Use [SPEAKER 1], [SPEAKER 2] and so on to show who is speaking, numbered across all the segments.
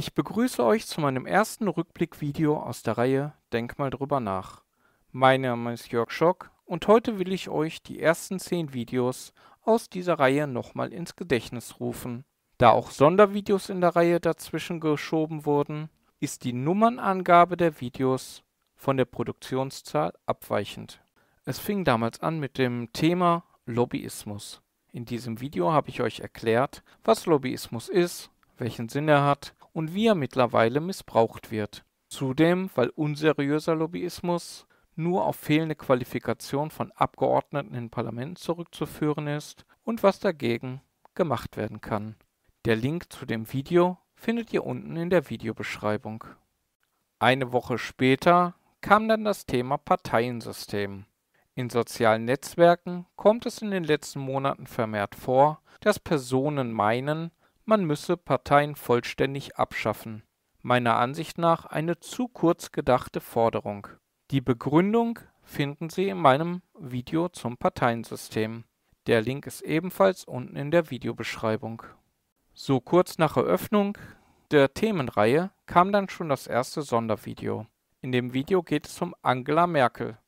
[SPEAKER 1] Ich begrüße euch zu meinem ersten Rückblickvideo aus der Reihe Denk mal drüber nach. Mein Name ist Jörg Schock und heute will ich euch die ersten 10 Videos aus dieser Reihe nochmal ins Gedächtnis rufen. Da auch Sondervideos in der Reihe dazwischen geschoben wurden, ist die Nummernangabe der Videos von der Produktionszahl abweichend. Es fing damals an mit dem Thema Lobbyismus. In diesem Video habe ich euch erklärt, was Lobbyismus ist, welchen Sinn er hat, und wie er mittlerweile missbraucht wird. Zudem, weil unseriöser Lobbyismus nur auf fehlende Qualifikation von Abgeordneten in Parlamenten zurückzuführen ist und was dagegen gemacht werden kann. Der Link zu dem Video findet ihr unten in der Videobeschreibung. Eine Woche später kam dann das Thema Parteiensystem. In sozialen Netzwerken kommt es in den letzten Monaten vermehrt vor, dass Personen meinen, man müsse Parteien vollständig abschaffen. Meiner Ansicht nach eine zu kurz gedachte Forderung. Die Begründung finden Sie in meinem Video zum Parteiensystem. Der Link ist ebenfalls unten in der Videobeschreibung. So kurz nach Eröffnung der Themenreihe kam dann schon das erste Sondervideo. In dem Video geht es um Angela Merkel,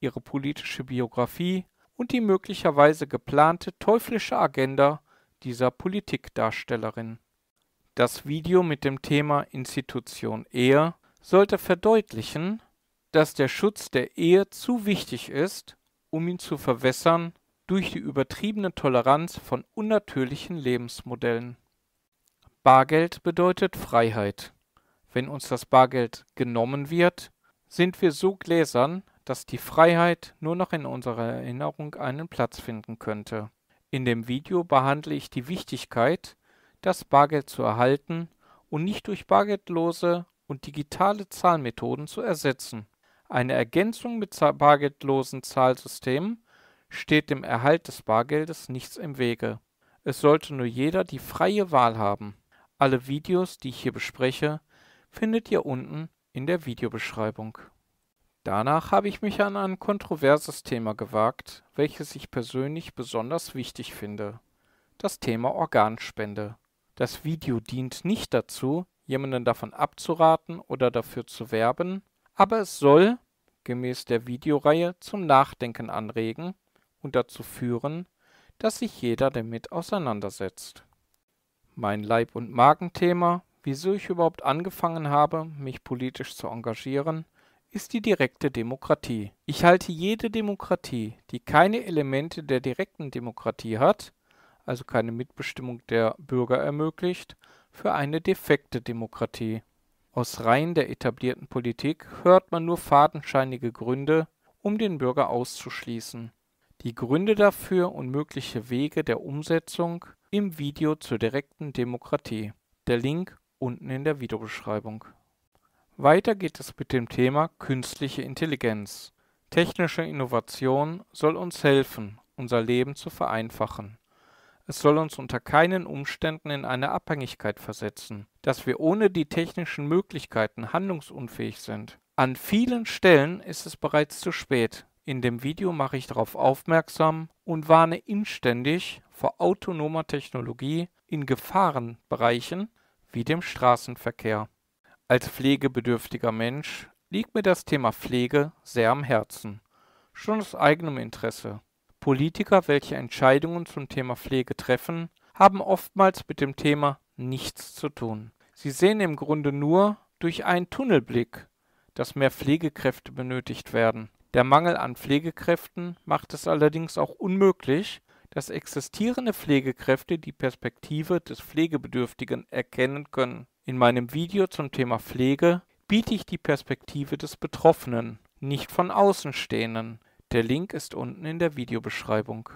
[SPEAKER 1] ihre politische Biografie und die möglicherweise geplante teuflische Agenda dieser Politikdarstellerin. Das Video mit dem Thema Institution Ehe sollte verdeutlichen, dass der Schutz der Ehe zu wichtig ist, um ihn zu verwässern durch die übertriebene Toleranz von unnatürlichen Lebensmodellen. Bargeld bedeutet Freiheit. Wenn uns das Bargeld genommen wird, sind wir so gläsern, dass die Freiheit nur noch in unserer Erinnerung einen Platz finden könnte. In dem Video behandle ich die Wichtigkeit, das Bargeld zu erhalten und nicht durch bargeldlose und digitale Zahlmethoden zu ersetzen. Eine Ergänzung mit bargeldlosen Zahlsystemen steht dem Erhalt des Bargeldes nichts im Wege. Es sollte nur jeder die freie Wahl haben. Alle Videos, die ich hier bespreche, findet ihr unten in der Videobeschreibung. Danach habe ich mich an ein kontroverses Thema gewagt, welches ich persönlich besonders wichtig finde. Das Thema Organspende. Das Video dient nicht dazu, jemanden davon abzuraten oder dafür zu werben, aber es soll, gemäß der Videoreihe, zum Nachdenken anregen und dazu führen, dass sich jeder damit auseinandersetzt. Mein Leib- und Magenthema, wieso ich überhaupt angefangen habe, mich politisch zu engagieren, ist die direkte Demokratie. Ich halte jede Demokratie, die keine Elemente der direkten Demokratie hat, also keine Mitbestimmung der Bürger ermöglicht, für eine defekte Demokratie. Aus Reihen der etablierten Politik hört man nur fadenscheinige Gründe, um den Bürger auszuschließen. Die Gründe dafür und mögliche Wege der Umsetzung im Video zur direkten Demokratie. Der Link unten in der Videobeschreibung. Weiter geht es mit dem Thema Künstliche Intelligenz. Technische Innovation soll uns helfen, unser Leben zu vereinfachen. Es soll uns unter keinen Umständen in eine Abhängigkeit versetzen, dass wir ohne die technischen Möglichkeiten handlungsunfähig sind. An vielen Stellen ist es bereits zu spät. In dem Video mache ich darauf aufmerksam und warne inständig vor autonomer Technologie in Gefahrenbereichen wie dem Straßenverkehr. Als pflegebedürftiger Mensch liegt mir das Thema Pflege sehr am Herzen, schon aus eigenem Interesse. Politiker, welche Entscheidungen zum Thema Pflege treffen, haben oftmals mit dem Thema nichts zu tun. Sie sehen im Grunde nur durch einen Tunnelblick, dass mehr Pflegekräfte benötigt werden. Der Mangel an Pflegekräften macht es allerdings auch unmöglich, dass existierende Pflegekräfte die Perspektive des Pflegebedürftigen erkennen können. In meinem Video zum Thema Pflege biete ich die Perspektive des Betroffenen, nicht von Außenstehenden. Der Link ist unten in der Videobeschreibung.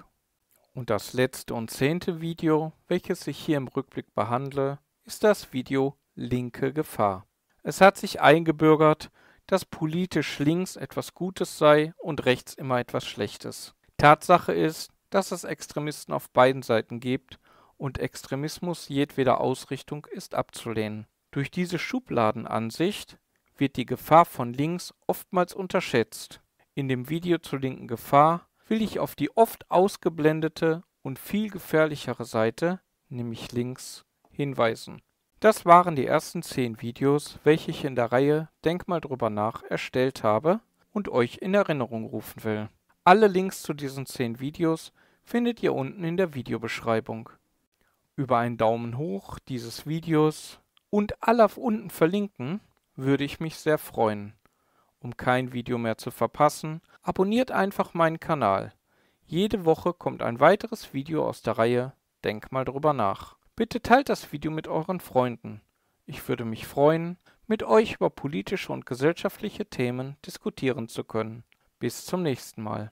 [SPEAKER 1] Und das letzte und zehnte Video, welches ich hier im Rückblick behandle, ist das Video Linke Gefahr. Es hat sich eingebürgert, dass politisch links etwas Gutes sei und rechts immer etwas Schlechtes. Tatsache ist, dass es Extremisten auf beiden Seiten gibt und Extremismus jedweder Ausrichtung ist abzulehnen. Durch diese Schubladenansicht wird die Gefahr von links oftmals unterschätzt. In dem Video zur linken Gefahr will ich auf die oft ausgeblendete und viel gefährlichere Seite, nämlich links, hinweisen. Das waren die ersten 10 Videos, welche ich in der Reihe Denk mal drüber nach erstellt habe und euch in Erinnerung rufen will. Alle Links zu diesen 10 Videos findet ihr unten in der Videobeschreibung über einen Daumen hoch dieses Videos und alle unten verlinken, würde ich mich sehr freuen. Um kein Video mehr zu verpassen, abonniert einfach meinen Kanal. Jede Woche kommt ein weiteres Video aus der Reihe Denk mal drüber nach. Bitte teilt das Video mit euren Freunden. Ich würde mich freuen, mit euch über politische und gesellschaftliche Themen diskutieren zu können. Bis zum nächsten Mal.